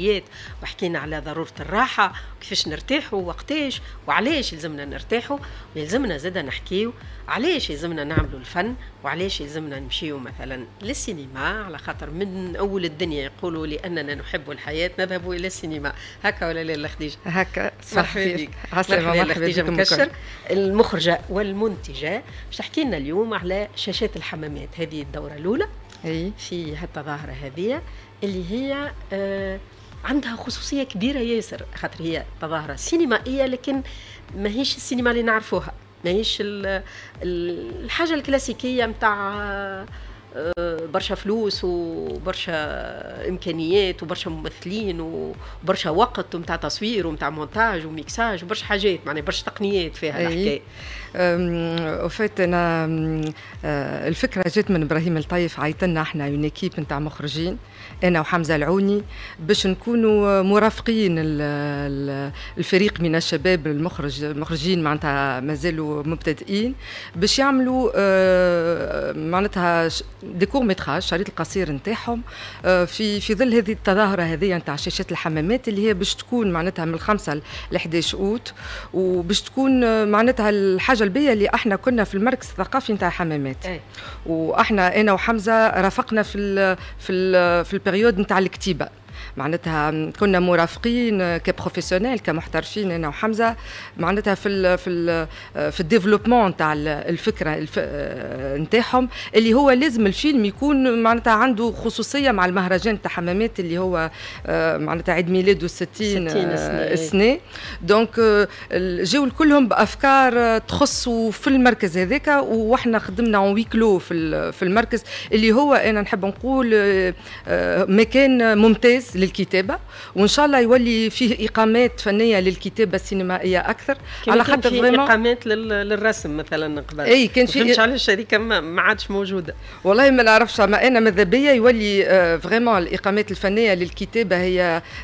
الحياه وحكينا على ضروره الراحه وكيفاش نرتاحوا وقتاش وعلاش يلزمنا نرتاحوا ويلزمنا زاده نحكيو علاش يلزمنا نعملوا الفن وعلاش يلزمنا نمشيو مثلا للسينما على خاطر من اول الدنيا يقولوا لاننا نحب الحياه نذهب الى السينما هكا ولا لا خديجه هكا صح خديجه مكشر المخرجه والمنتجه باش تحكي لنا اليوم على شاشات الحمامات هذه الدوره الاولى أي. في هالتظاهره هذه اللي هي آه عندها خصوصيه كبيره ياسر خاطر هي تظاهره سينمائيه لكن ماهيش السينما اللي نعرفوها ماهيش الحاجه الكلاسيكيه متاع برشا فلوس وبرشا امكانيات وبرشا ممثلين وبرشا وقت نتاع تصوير ونتاع مونتاج وميكساج وبرشا حاجات معناها برشا تقنيات فيها الحكايه وفات انا آه، الفكره جات من ابراهيم الطيف عيطنا احنا اون ايكيب نتاع مخرجين انا وحمزه العوني باش نكونوا مرافقين الفريق من الشباب المخرج المخرجين معناتها مازالوا مبتدئين باش يعملوا آه، معناتها دي كور متراج شريط القصير نتاعهم آه، في في ظل هذه التظاهره هذه نتاع شاشات الحمامات اللي هي باش تكون معناتها من 5 ل 11 اوت وباش تكون آه، معناتها الحاجه البيه اللي احنا كنا في المركز الثقافي نتاع الحمامات إيه. واحنا انا وحمزه رافقنا في الـ في الـ في البريود نتاع الكتيبه معناتها كنا مرافقين كبروفيسيونيل كمحترفين انا وحمزه معناتها في الـ في الـ في الديفلوبمون تاع الفكره الف... نتاعهم اللي هو لازم الفيلم يكون معناتها عنده خصوصيه مع المهرجان تاع حمامات اللي هو معناتها عيد ميلاده آه، 60 سنه, إيه. سنة. دونك آه، جاو كلهم بافكار آه، تخص في المركز هذاك واحنا خدمنا اون ويكلو في في المركز اللي هو انا نحب نقول مكان ممتاز للكتابة وإن شاء الله يولي فيه إقامات فنية للكتابة السينمائية أكثر على خاطر فيه إقامات للرسم مثلا قبل أي كان في فهمتش علاش الشركة ما عادش موجودة والله ما نعرفش ما أنا ماذا بيا يولي فريمون آه، الإقامات الفنية للكتابة هي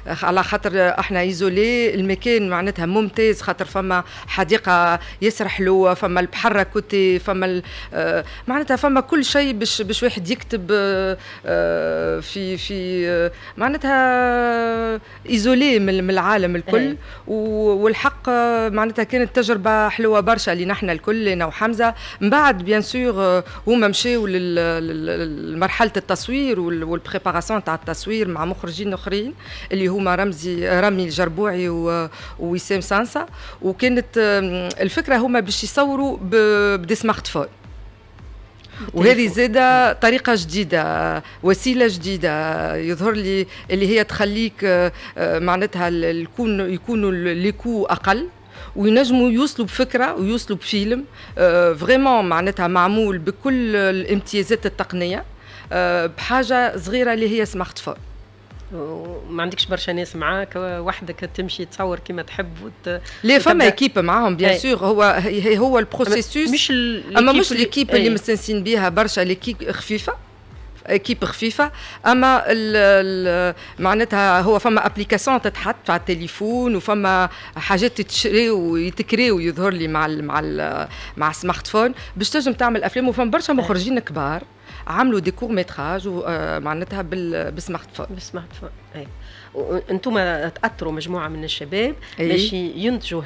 آه، على خاطر احنا ايزولي المكان معناتها ممتاز خاطر فما حديقة ياسر حلوة فما البحر كوتي فما آه، معناتها فما كل شيء باش باش واحد يكتب في في معناتها معناتها ايزولي من العالم الكل إيه. والحق معناتها كانت تجربه حلوه برشا اللي نحن الكل انا وحمزه من بعد بيان سور هما مشاو لمرحله التصوير والبريباراسيون تاع التصوير مع مخرجين اخرين اللي هما رمزي رامي الجربوعي ووسام سانسا وكانت الفكره هما باش يصوروا بدي سمارت فون وهذه زادة طريقة جديدة وسيلة جديدة يظهر لي اللي هي تخليك آه، آه، معناتها الكون يكون الليكو أقل وينجموا يوصلوا بفكره ويوصلوا بفيلم آه معناتها معمول بكل الامتيازات التقنيه آه بحاجه صغيره اللي هي سمارت فون وما عندكش برشا ناس معاك وحدك تمشي تصور كما تحب وت... لا فما ايكيب معاهم بيان سور هو هو البروسيسوس مش اما مش الايكيب اللي مستنسين بها برشا ليكيب خفيفه ايكيب خفيفه اما معناتها هو فما ابليكاسيون تتحط على التليفون وفما حاجات تشري ويتكري ويظهر لي مع الـ مع الـ مع السمارت فون باش تنجم تعمل افلام وفما برشا مخرجين كبار عملوا ديكور ميتراج آه، معناتها بالسمارت فون بالسمارت فون اي وانتم تاثروا مجموعه من الشباب إيه. باش ينتجوا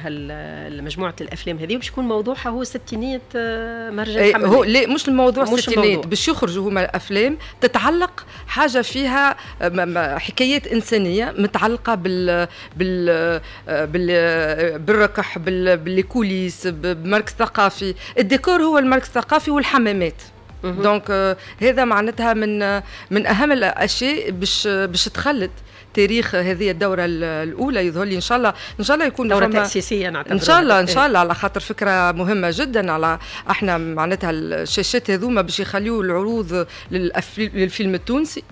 مجموعه الافلام هذه وباش يكون موضوعها هو ستينيات آه، مرجع إيه، حمدي هو لا مش الموضوع مش ستينيات باش يخرجوا هما افلام تتعلق حاجه فيها آه، حكايات انسانيه متعلقه بال بال, بال بالركح بالكوليس بمركز ثقافي الديكور هو المركز الثقافي والحمامات دونك آه، هذا معناتها من آه، من اهم الاشياء باش آه، باش تخلد تاريخ هذه الدورة الأولى يظهر لي إن شاء الله إن شاء الله يكون دورة تأسيسية إن شاء الله إن شاء إيه. الله على خاطر فكرة مهمة جدا على احنا معناتها الشاشات هذوما باش يخليوا العروض للفيلم التونسي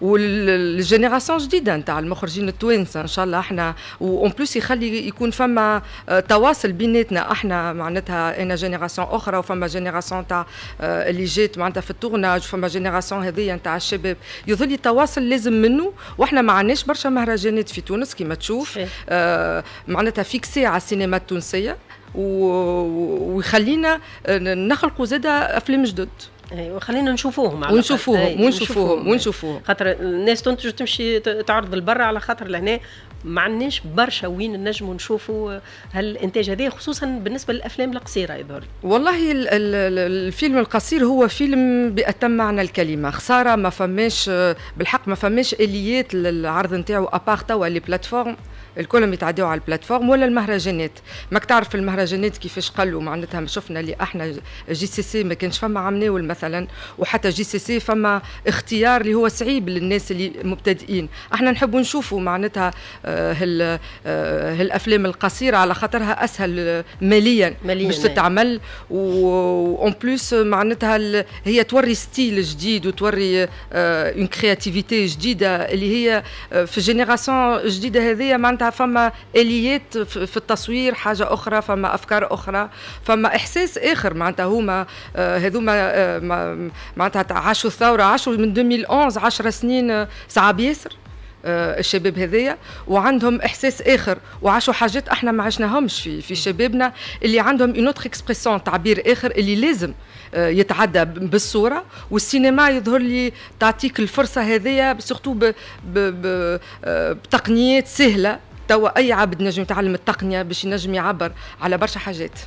والجينيراسيون جديده نتاع المخرجين التوانسه ان شاء الله احنا وان بلوس يخلي يكون فما آه، تواصل بيناتنا احنا معناتها انا جينيراسيون اخرى وفما جينيراسيون تاع آه، اللي جات معناتها في التورناج وفما جينيراسيون هذيا نتاع الشباب يظل التواصل لازم منه واحنا ما عندناش برشا مهرجانات في تونس كما تشوف آه، معناتها فيكسي على السينما التونسيه ويخلينا نخلقوا زاده افلام جدد ايوه خلينا نشوفوهم على ونشوفوهم ونشوفوهم ونشوفوهم, ونشوفوهم. خاطر الناس تنتج تمشي تعرض لبرا على خاطر لهنا ما عندناش برشا وين نجموا نشوفوا هالانتاج هذا خصوصا بالنسبه للافلام القصيره يظهر والله الفيلم القصير هو فيلم باتم معنى الكلمه خساره ما فماش بالحق ما فماش اليات للعرض نتاعو ابار توا لي بلاتفورم الكلهم يتعدوا على البلاتفورم ولا المهرجانات ماك تعرف المهرجانات كيفاش قلوا معناتها شفنا اللي احنا جي سي سي ما كانش فما عمناول مثلا وحتى جي سي سي فما اختيار اللي هو صعيب للناس اللي مبتدئين احنا نحبوا نشوفوا معناتها آه، هال آه، هالافلام القصيره على خاطرها اسهل آه، ماليا باش إيه. تتعمل وان بلوس معناتها هي توري ستيل جديد وتوري اون كرياتيفيتي جديده اللي هي في جينيراسيون جديده هذه معناتها معناتها فما اليات في التصوير حاجه اخرى فما افكار اخرى فما احساس اخر معناتها هما آه، هذوما آه، معناتها عاشوا الثوره عاشوا من 2011 10 سنين صعب آه، ياسر الشباب هذايا وعندهم احساس اخر وعاشوا حاجات احنا ما عشناهمش في في شبابنا اللي عندهم اون اكسبريسيون اكسبرسيون تعبير اخر اللي لازم يتعدى بالصوره والسينما يظهر لي تعطيك الفرصه هذيا سورتو بتقنيات سهله توا اي عبد نجم يتعلم التقنيه باش ينجم يعبر على برشا حاجات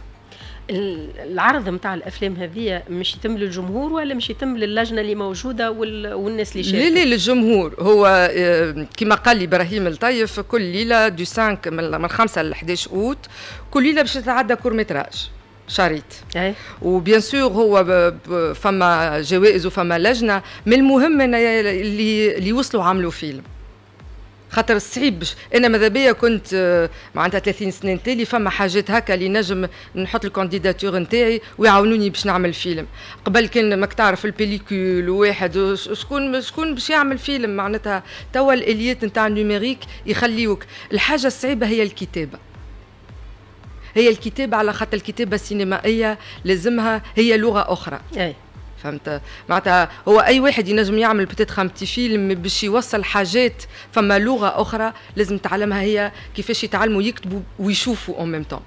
العرض نتاع الافلام هذه مش يتم للجمهور ولا مش يتم للجنه اللي موجوده والناس اللي شافت؟ لا لا للجمهور هو آه، كما قال لي ابراهيم الطيف كل ليله دو 5 من 5 ل 11 اوت كل ليله باش تتعدى كور متراج شريط إيه. وبيان سور هو فما جوائز وفما لجنه من المهم اللي اللي وصلوا عملوا فيلم خاطر صعيب انا ماذا بيا كنت آه، معناتها 30 سنه تالي فما حاجات هكا اللي نجم نحط الكونديداتور نتاعي ويعاونوني باش نعمل فيلم قبل كان ماك تعرف البيليكول واحد شكون شكون باش يعمل فيلم معناتها توا الاليات نتاع النوميريك يخليوك الحاجه الصعيبه هي الكتابه هي الكتابة على خاطر الكتابة السينمائية لازمها هي لغة أخرى أي. فهمت معناتها هو اي واحد ينجم يعمل بتتخ بتي فيلم باش يوصل حاجات فما لغه اخرى لازم تعلمها هي كيفاش يتعلموا يكتبوا ويشوفوا اون ميم طون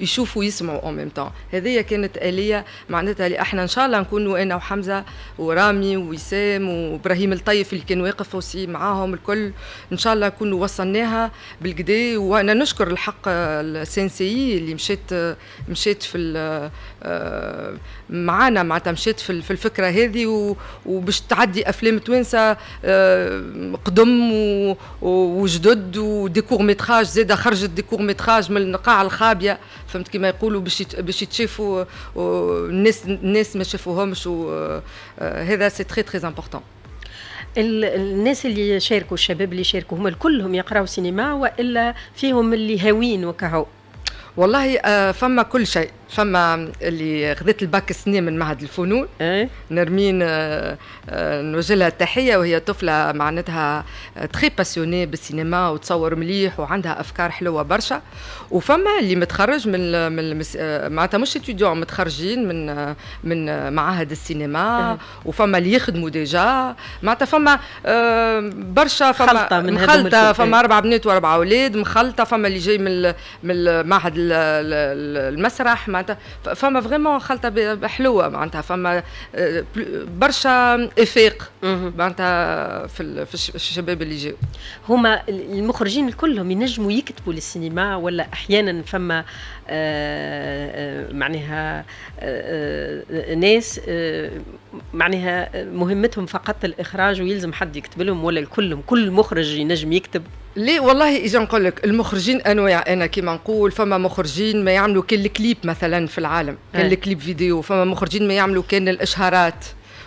يشوفوا يسمعوا او ميم طون هذه كانت اليه معناتها اللي احنا ان شاء الله نكونوا انا وحمزه ورامي ووسام وابراهيم الطيف اللي كان واقف وسي معاهم الكل ان شاء الله نكونوا وصلناها بالكدا وانا نشكر الحق السنسي اللي مشيت مشيت في آه، معانا معناتها مشيت في الفكره هذه وباش تعدي افلام توانسه آه، قدم وجدد وديكور ميتراج زاده خرجت ديكور ميتراج من النقاع الخابيه فهمت كيما يقولوا باش باش يتشافوا الناس الناس ما شافوهمش آه، هذا سي تري تري امبورطون الناس اللي شاركوا الشباب اللي شاركوا هما كلهم يقراوا سينما والا فيهم اللي هاوين وكهو والله آه، فما كل شيء فما اللي خذت الباك سنين من معهد الفنون نرمين آه، آه، نوجلها التحيه وهي طفله معناتها تخي آه، باسيوني بالسينما وتصور مليح وعندها افكار حلوه برشا وفما اللي متخرج من من معناتها مش ستوديو متخرجين من من معاهد السينما وفما اللي يخدموا ديجا معناتها فما برشا فما خلطه من مخلطه فما اربع بنات واربع اولاد مخلطه فما اللي جاي من من معهد المسرح معناتها فما فريمون خلطه حلوه معناتها فما برشا افاق معناتها في الشباب اللي جاوا هما المخرجين كلهم ينجموا يكتبوا للسينما ولا احيانا فما آه، آه، معناها آه، ناس معناها مهمتهم فقط الاخراج ويلزم حد يكتب لهم ولا الكل كل مخرج ينجم يكتب ليه والله اجا نقول لك المخرجين انواع انا كيما نقول فما مخرجين ما يعملوا كان الكليب مثلا في العالم كان إيه. الكليب فيديو فما مخرجين ما يعملوا كان الاشهارات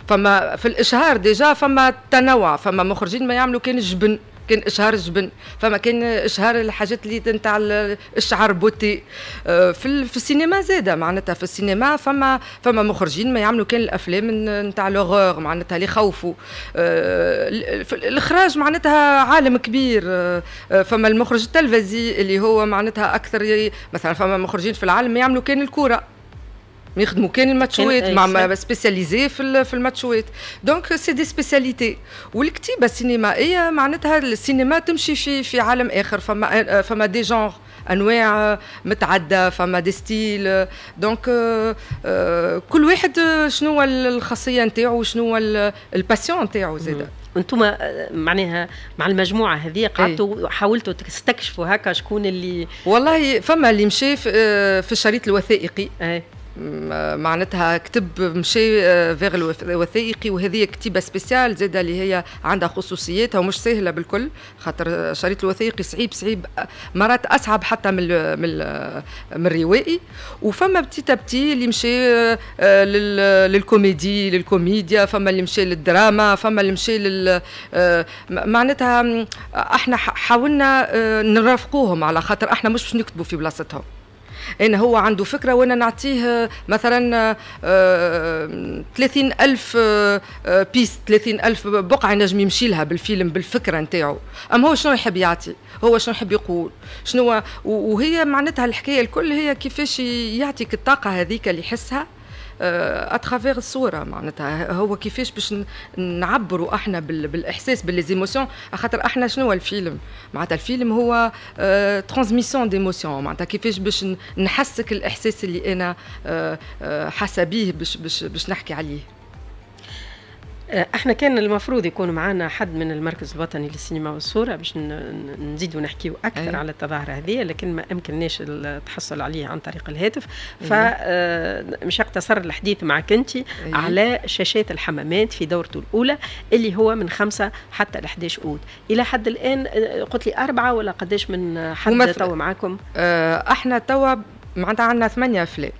فما في الاشهار ديجا فما تنوع فما مخرجين ما يعملوا كان الجبن كان اشهار جبن فما كان اشهار الحاجات اللي نتاع الشعر بوتي آه، في في السينما زاده معناتها في السينما فما فما مخرجين ما يعملوا كان الافلام نتاع لوغور معناتها اللي يخوفوا آه، الاخراج معناتها عالم كبير آه، فما المخرج التلفزي اللي هو معناتها اكثر مثلا فما مخرجين في العالم ما يعملوا كان الكوره يخدموا كان الماتشوات مع سبيسياليزي في في الماتشوات دونك سي دي سبيسياليتي والكتيبه السينمائيه معناتها السينما تمشي في في عالم اخر فما فما دي جونغ انواع متعده فما دي ستيل دونك كل واحد شنو هو الخاصيه نتاعو شنو الباسيون نتاعو زاده انتم معناها مع المجموعه هذه قعدتوا حاولتوا تستكشفوا هكا شكون اللي والله فما اللي مشى في الشريط الوثائقي أي. معناتها كتب مشي فيغ آه، الوثائقي وهذه كتيبة سبيسيال زادة اللي هي عندها خصوصياتها ومش سهلة بالكل خاطر شريط الوثائقي صعيب صعيب مرات أصعب حتى من من, من الروائي وفما بتي تبتي اللي مشي آه، للكوميدي للكوميديا فما اللي مشي للدراما فما اللي مشي لل آه، معناتها احنا حاولنا نرافقوهم على خاطر احنا مش باش نكتبوا في بلاصتهم ان هو عنده فكره وانا نعطيه مثلا 30 آه، الف بيس آه، آه، 30 الف بقعه نجم يمشي لها بالفيلم بالفكره نتاعو اما هو شنو يحب يعطي هو شنو يحب يقول شنو وهي معناتها الحكايه الكل هي كيفاش يعطيك الطاقه هذيك اللي يحسها اترافيغ آه، الصوره معناتها هو كيفاش باش نعبروا احنا بالاحساس بالليزيموسيون خاطر احنا شنو الفيلم معناتها الفيلم هو ترانسميسيون آه، ديموسيون معناتها كيفاش باش نحسك الاحساس اللي انا آه، حاسه بيه باش باش نحكي عليه آه، احنا كان المفروض يكون معنا حد من المركز الوطني للسينما والصوره باش نزيدوا نحكيوا اكثر أيه. على التظاهره هذه لكن ما امكنناش التحصل عليه عن طريق الهاتف أيوة. فمش آه، اقتصر الحديث معك انت أيه. على شاشات الحمامات في دورته الاولى اللي هو من 5 حتى 11 اوت الى حد الان آه، قلت لي اربعه ولا قداش من حد ومثل... توا معاكم احنا توا معناتها عندنا ثمانيه افلام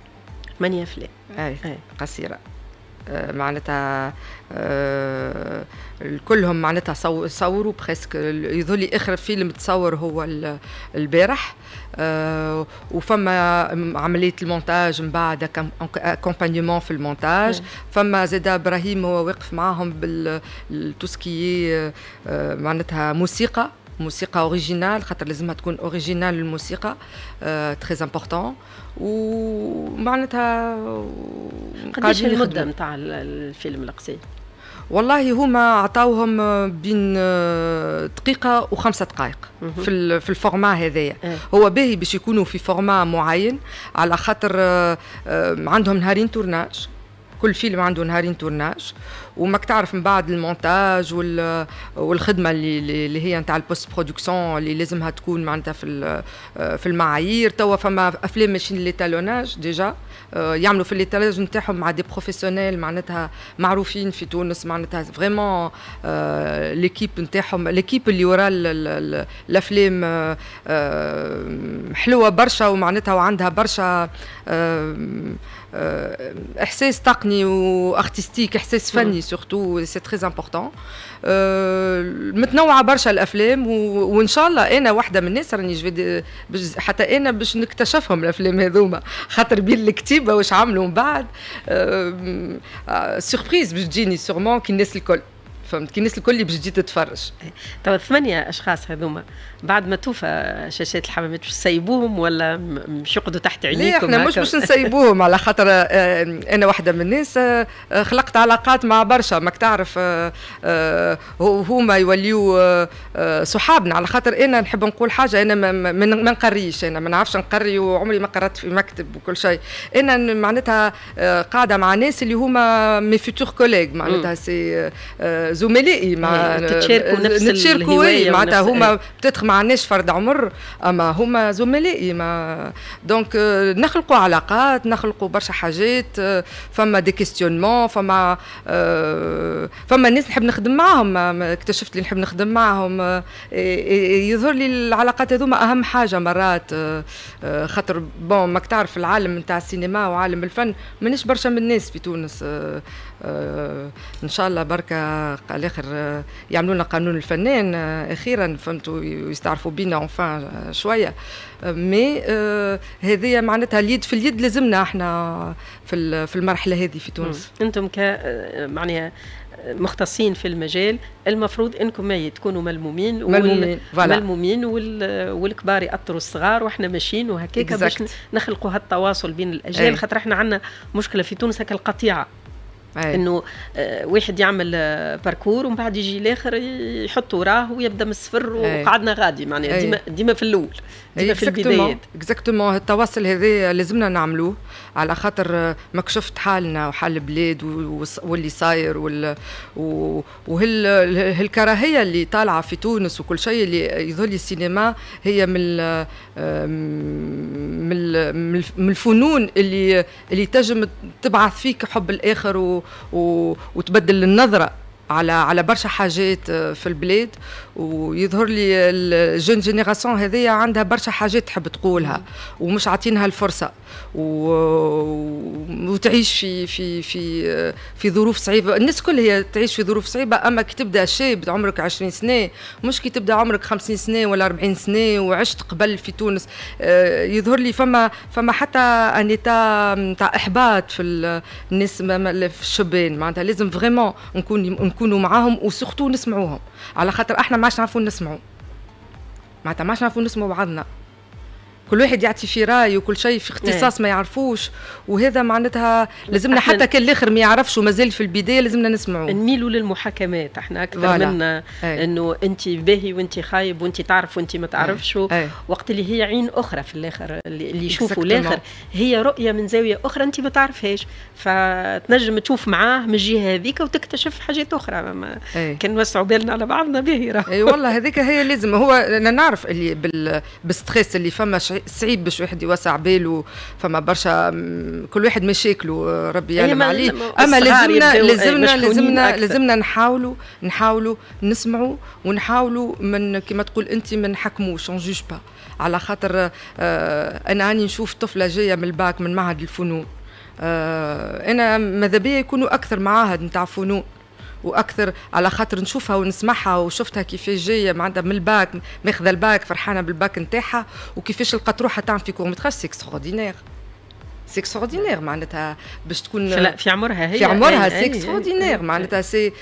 ثمانيه افلام اي قصيره آه، معناتها آه، كلهم معناتها صوروا بريسك يظل اخر فيلم تصور هو البارح آه، وفما عمليه المونتاج من بعد اكومبانيمون في المونتاج فما زيد ابراهيم هو واقف معاهم بالتوسكي معناتها موسيقى موسيقى اوريجينال خاطر لازمها تكون اوريجينال الموسيقى تري امبورطون ومعناتها قداش المده نتاع الفيلم القصير والله هما عطاوهم بين آه، دقيقة وخمسة دقائق في في الفورما هذايا إيه. هو باهي باش يكونوا في فورما معين على خاطر آه، آه، عندهم نهارين تورناج كل فيلم عنده نهارين تورناج وما تعرف من بعد المونتاج والخدمه اللي, اللي هي نتاع البوست برودكسيون اللي لازمها تكون معناتها في في المعايير توا فما افلام ماشيين ليتالوناج ديجا آه، يعملوا في ليتالوناج نتاعهم مع دي بروفيسيونيل معناتها معروفين في تونس معناتها فريمون ليكيب آه، نتاعهم ليكيب اللي ورا الافلام آه، حلوه برشا ومعناتها وعندها برشا احساس تقني وارتستيك احساس فني الفامي سورتو سي تري امبورطون متنوعه برشا الافلام وان شاء الله انا واحده من الناس راني حتى انا باش نكتشفهم الافلام هذوما خاطر بين الكتيبه واش عملوا من بعد سوربريز آه، باش تجيني سورمون كي الناس الكل فهمت كي الناس الكل باش تجي تتفرج طب ثمانية أشخاص هذوما بعد ما توفى شاشات الحمامات باش تسيبوهم ولا مش يقعدوا تحت عينيكم احنا مش باش نسيبوهم على خاطر آه، آه، أنا واحدة من الناس آه، خلقت علاقات مع برشا ماك تعرف هما يوليو صحابنا على خاطر أنا نحب نقول حاجة أنا ما نقريش أنا ما نعرفش نقري وعمري ما قرأت في مكتب وكل شيء أنا معناتها قاعدة مع ناس اللي هما مي فيتور كوليغ معناتها سي زملائي مع تتشاركوا إيه، نفس نتشاركوا إيه، معناتها هما إيه. بتتخ ما عندناش فرد عمر اما هما زملائي ما دونك نخلقوا علاقات نخلقوا برشا حاجات فما دي كيستيونمون فما آه، فما ناس نحب نخدم معاهم اكتشفت اللي نحب نخدم معاهم آه، يظهر لي العلاقات هذوما اهم حاجه مرات آه، خاطر بون ماك تعرف العالم نتاع السينما وعالم الفن مانيش برشا من الناس في تونس ان شاء الله بركه على الاخر آه، يعملوا لنا قانون الفنان آه، اخيرا فهمتوا ويستعرفوا بينا اونفان آه، شويه مي هذه معناتها اليد في اليد لازمنا احنا في في المرحله هذه في تونس انتم ك معناها مختصين في المجال المفروض انكم ما تكونوا ملمومين ملمومين وال... ملمومين وال... والكبار ياثروا الصغار واحنا ماشيين وهكاك باش نخلقوا هالتواصل بين الاجيال إيه. خاطر احنا عندنا مشكله في تونس هكا القطيعه أيه. انه آه، واحد يعمل باركور آه، ومن بعد يجي الاخر يحط وراه ويبدا من الصفر إيه. وقعدنا غادي معناها أيه. ديما ديما في الاول إيه، ديما في البدايات اكزاكتومون التواصل هذا لازمنا نعملوه على خاطر آه، ما كشفت حالنا وحال البلاد واللي صاير وال وهالكراهيه اللي طالعه في تونس وكل شيء اللي يظهر لي السينما هي من من الفنون اللي اللي تجم تبعث فيك حب الاخر و و... وتبدل النظره على على برشا حاجات آه، في البلاد ويظهر لي الجون جينيراسيون هذيا عندها برشا حاجات تحب تقولها ومش عاطينها الفرصه و... وتعيش في في في في ظروف صعيبه الناس كل هي تعيش في ظروف صعيبه اما كي تبدا شاب عمرك 20 سنه مش كي تبدا عمرك 50 سنه ولا 40 سنه وعشت قبل في تونس آه، يظهر لي فما فما حتى انيتا نتاع احباط في الناس في الشبان معناتها لازم فريمون نكون نكونوا معاهم وسورتو نسمعوهم على خاطر احنا ما عادش نعرفوا نسمعوا معناتها ما عادش نعرفوا نسمعوا بعضنا كل واحد يعطي في راي وكل شيء في اختصاص نعم. ما يعرفوش وهذا معناتها لازمنا حتى كان الاخر ما يعرفش ومازال في البدايه لازمنا نسمعوا نميلوا للمحاكمات احنا اكثر ولا. من انه انت باهي وانت خايب وانت تعرف وانت ما تعرفش وقت اللي هي عين اخرى في الاخر اللي يشوفوا الاخر هي رؤيه من زاويه اخرى انت ما تعرفهاش فتنجم تشوف معاه من الجهه هذيك وتكتشف حاجات اخرى ما كان نوسعوا بالنا على بعضنا باهي اي والله هذيك هي لازم هو انا نعرف اللي بالستريس اللي فما صعيب باش واحد يوسع باله فما برشا كل واحد مشاكله آه، ربي يعلم إيه، عليه اما لازمنا إيه، لازمنا لازمنا لازمنا نحاولوا نحاولوا نسمعوا ونحاولوا من كما تقول انت ما نحكموش اون جوج با على خاطر آه، انا راني نشوف طفله جايه من الباك من معهد الفنون آه، انا ماذا بيا يكونوا اكثر معاهد نتاع فنون واكثر على خاطر نشوفها ونسمعها وشفتها كيفاش جايه معناتها من الباك ماخذه الباك فرحانه بالباك نتاعها وكيفاش لقات روحها تعمل في كور متراج سي اكسترودينير سيكستوردينير معناتها باش تكون في عمرها هي في عمرها سيكستوردينير معناتها سي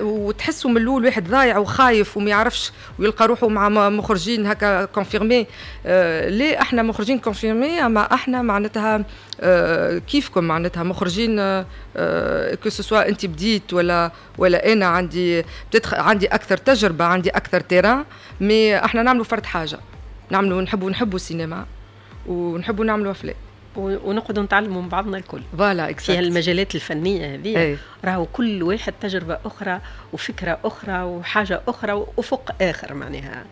وتحسوا من الاول واحد ضايع وخايف وما يعرفش ويلقى روحه مع مخرجين هكا كونفيرمي آه ليه احنا مخرجين كونفيرمي اما احنا معناتها كيفكم معناتها مخرجين كو سوسوا انت بديت ولا ولا انا عندي عندي اكثر تجربه عندي اكثر تيران مي احنا نعملوا فرد حاجه نعملوا نحبوا نحبوا السينما ونحبوا نعملوا افلام ونقعدوا نتعلموا من بعضنا الكل فوالا في المجالات الفنيه هذه راهو كل واحد تجربه اخرى وفكره اخرى وحاجه اخرى وافق اخر معناها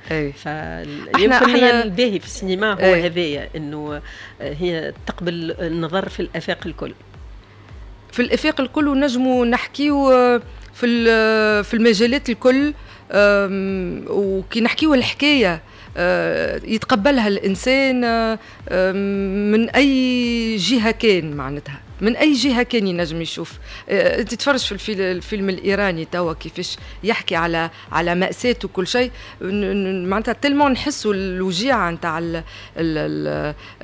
فيمكن هي الباهي في السينما هو هذايا انه هي تقبل النظر في الافاق الكل في الافاق الكل ونجموا نحكيو آه، في آه، في المجالات الكل وكي نحكيو الحكايه آه، يتقبلها الانسان آه، من اي جهه كان معناتها من اي جهه كان ينجم يشوف آه، انت تتفرج في الفيلم الايراني توا كيفاش يحكي على على ماساه وكل شيء معناتها تلمون نحسوا الوجيعه نتاع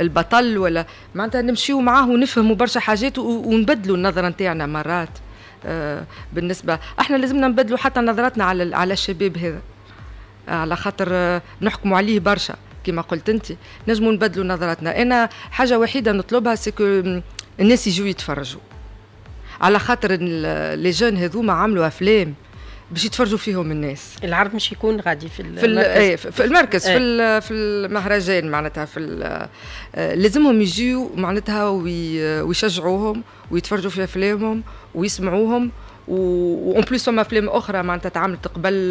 البطل ولا معناتها نمشيو معاه ونفهموا برشا حاجات ونبدلوا النظره نتاعنا مرات بالنسبه احنا لازمنا نبدلوا حتى نظرتنا على على الشباب هذا على خاطر آه، نحكموا عليه برشا كما قلت انت نجموا نبدلوا نظراتنا انا حاجه وحيده نطلبها سكو الناس يجوا يتفرجوا على خاطر لي جون هذوما عملوا افلام باش يتفرجوا فيهم الناس العرض مش يكون غادي في إيه، في المركز في المركز ايه. في في المهرجان معناتها في آه، لازمهم يجيو معناتها آه، ويشجعوهم ويتفرجوا في افلامهم ويسمعوهم وان بليس فما افلام اخرى معناتها تعملت قبل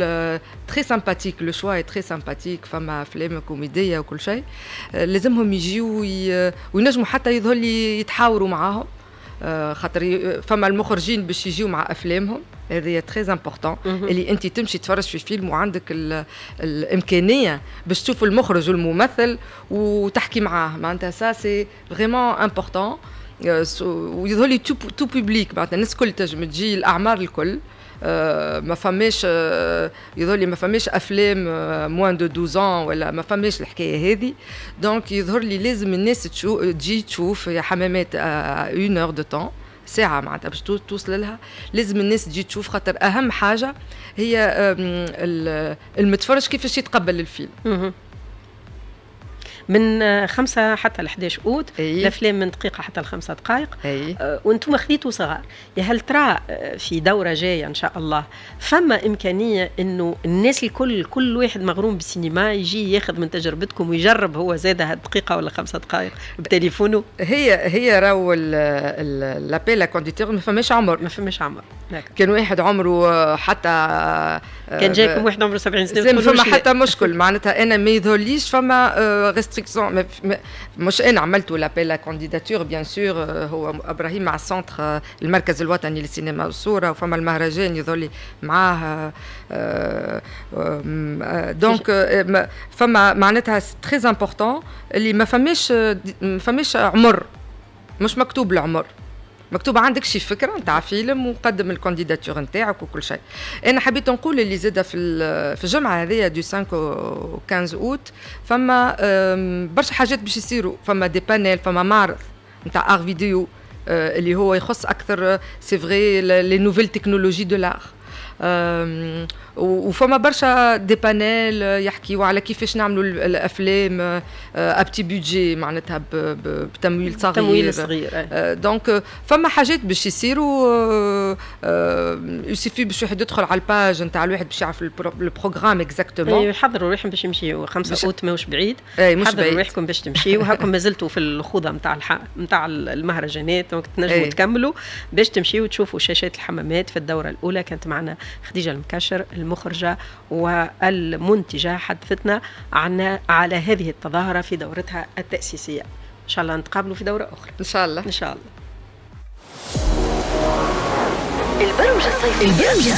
تري سامباتيك لو شوا تري سامباتيك فما افلام كوميديه وكل شيء لازمهم يجيو وينجموا حتى يظهر لي يتحاوروا معاهم خاطر فما المخرجين باش يجيو مع افلامهم هذه تري امبورطون اللي انت تمشي تفرج في فيلم وعندك الامكانيه باش تشوف المخرج والممثل وتحكي معاه معناتها سا سي فريمون امبورطون ويظهر لي تو, تو بوبليك معناتها الناس الكل تجم تجي الاعمار الكل آه، ما فماش آه، يظهر لي ما فماش افلام موان دو 12 ولا ما فماش الحكايه هذه دونك يظهر لي لازم الناس تشو تجي تشوف يا حمامات اون اور دو تون ساعة معناتها باش توصل لها لازم الناس تجي تشوف خاطر أهم حاجة هي المتفرج كيفاش يتقبل الفيلم من آه، خمسة حتى ل 11 اوت الافلام من دقيقه حتى 5 دقائق آه، وانتم خذيتوا صغار يا هل ترى آه، في دوره جايه ان شاء الله فما امكانيه انه الناس الكل كل واحد مغروم بالسينما يجي ياخذ من تجربتكم ويجرب هو زاد دقيقه ولا خمسة دقائق بتليفونه هي هي راهو لابيلا كونديتور ما فماش عمر ما فماش عمر نعم. كان واحد عمره حتى كان جايكم واحد عمره 70 سنه فما حتى مشكل معناتها انا ما يظهرليش فما انستركسيون مش انا عملت لابيل كانديداتور بيان سور هو ابراهيم مع السنتر المركز الوطني للسينما والصوره وفما المهرجان يظل معاه دونك فما معناتها تري امبورتون اللي ما فماش ما فماش عمر مش مكتوب العمر مكتوب عندك شي فكره نتاع فيلم وقدم الكانديداتور نتاعك وكل شيء انا حبيت نقول اللي زاد في في الجمعه هذه دو 5 و 15 اوت فما برشا حاجات باش يصيروا فما دي بانيل فما معرض نتاع ار آه، فيديو اللي هو يخص اكثر سي فغي لي نوفيل تكنولوجي دو لار وفما برشا دي بانيل يحكيوا على كيفاش نعملوا الافلام ابتي بودجي معناتها بتمويل صغير تمويل صغير دونك فما حاجات باش يصيروا يسيفي باش واحد يدخل على الباج نتاع الواحد باش يعرف البروغرام اكزاكتومون اي أيوة، يحضروا روحهم باش يمشيوا 5 اوت ماهوش بعيد اي مش بعيد روحكم باش تمشيوا هاكم مازلتوا في الخوضه نتاع نتاع المهرجانات دونك تنجموا إيه. تكملوا باش تمشيوا تشوفوا شاشات الحمامات في الدوره الاولى كانت معنا خديجة المكشر المخرجة والمنتجة حدثتنا عن على هذه التظاهرة في دورتها التأسيسية إن شاء الله نتقابلوا في دورة أخرى إن شاء الله إن شاء الله البرمجة الصيفية